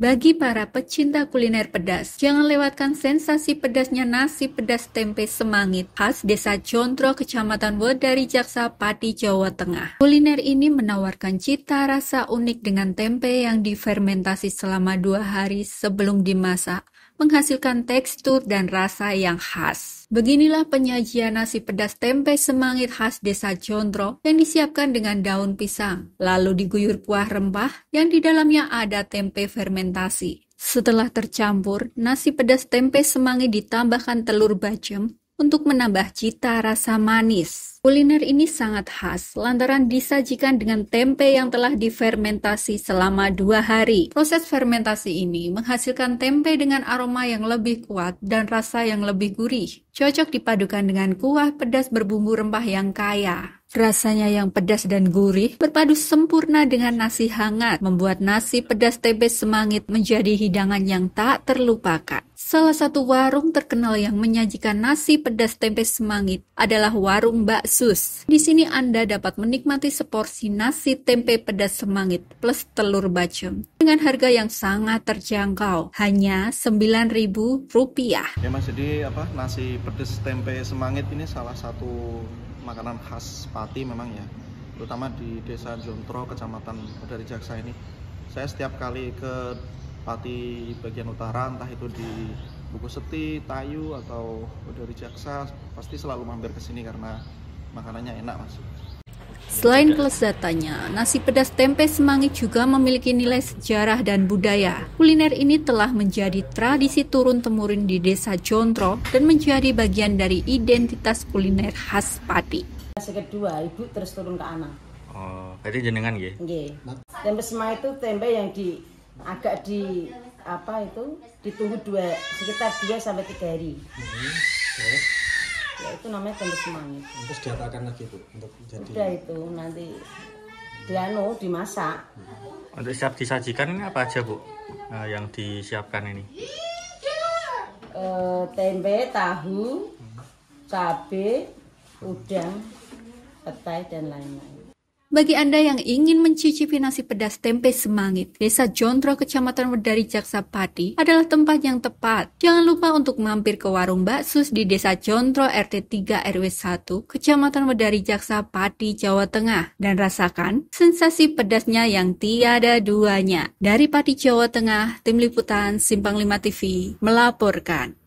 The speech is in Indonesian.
Bagi para pecinta kuliner pedas, jangan lewatkan sensasi pedasnya nasi pedas tempe semangit khas Desa Jontro, Kecamatan Wedari Jaksa, Pati, Jawa Tengah. Kuliner ini menawarkan cita rasa unik dengan tempe yang difermentasi selama dua hari sebelum dimasak menghasilkan tekstur dan rasa yang khas. Beginilah penyajian nasi pedas tempe semangit khas desa Jondro yang disiapkan dengan daun pisang, lalu diguyur kuah rempah yang di dalamnya ada tempe fermentasi. Setelah tercampur, nasi pedas tempe semangit ditambahkan telur bacem untuk menambah cita rasa manis. Kuliner ini sangat khas lantaran disajikan dengan tempe yang telah difermentasi selama dua hari. Proses fermentasi ini menghasilkan tempe dengan aroma yang lebih kuat dan rasa yang lebih gurih. Cocok dipadukan dengan kuah pedas berbumbu rempah yang kaya. Rasanya yang pedas dan gurih berpadu sempurna dengan nasi hangat, membuat nasi pedas tempe semangit menjadi hidangan yang tak terlupakan. Salah satu warung terkenal yang menyajikan nasi pedas tempe semangit adalah warung Mbak Sus. Di sini Anda dapat menikmati seporsi nasi tempe pedas semangit plus telur bacem dengan harga yang sangat terjangkau, hanya Rp9.000. Ya Mas, jadi apa nasi pedas tempe semangit ini salah satu makanan khas Pati memang ya, terutama di Desa Jontro, Kecamatan dari Jaksa ini. Saya setiap kali ke Pati bagian utara entah itu di Buku Seti, Tayu atau dari Jaksa pasti selalu mampir ke sini karena makanannya enak mas. Selain kelezatannya, nasi pedas tempe semangi juga memiliki nilai sejarah dan budaya. Kuliner ini telah menjadi tradisi turun-temurun di desa Jontro dan menjadi bagian dari identitas kuliner khas Pati. Nasi kedua, ibu terus turun ke anak. Oh, jadi jenengan ya? Iya. Tempe semai itu tempe yang di agak di apa itu ditunggu dua sekitar 2 sampai tiga hari. Hmm, ya itu namanya tempe semangit. Terus diatakan lagi bu untuk jadi. Udah itu nanti diano dimasak. Hmm. Untuk siap disajikan ini apa aja bu uh, yang disiapkan ini? Uh, tempe, tahu, hmm. cabai, udang, petai dan lain-lain. Bagi Anda yang ingin mencicipi nasi pedas tempe semangit, Desa Jontro, Kecamatan Wedari, Jaksa Pati adalah tempat yang tepat. Jangan lupa untuk mampir ke warung baksus di Desa Jontro RT 3 RW 1, Kecamatan Wedari, Jaksa Pati, Jawa Tengah, dan rasakan sensasi pedasnya yang tiada duanya. Dari Pati, Jawa Tengah, Tim Liputan Simpang 5 TV melaporkan.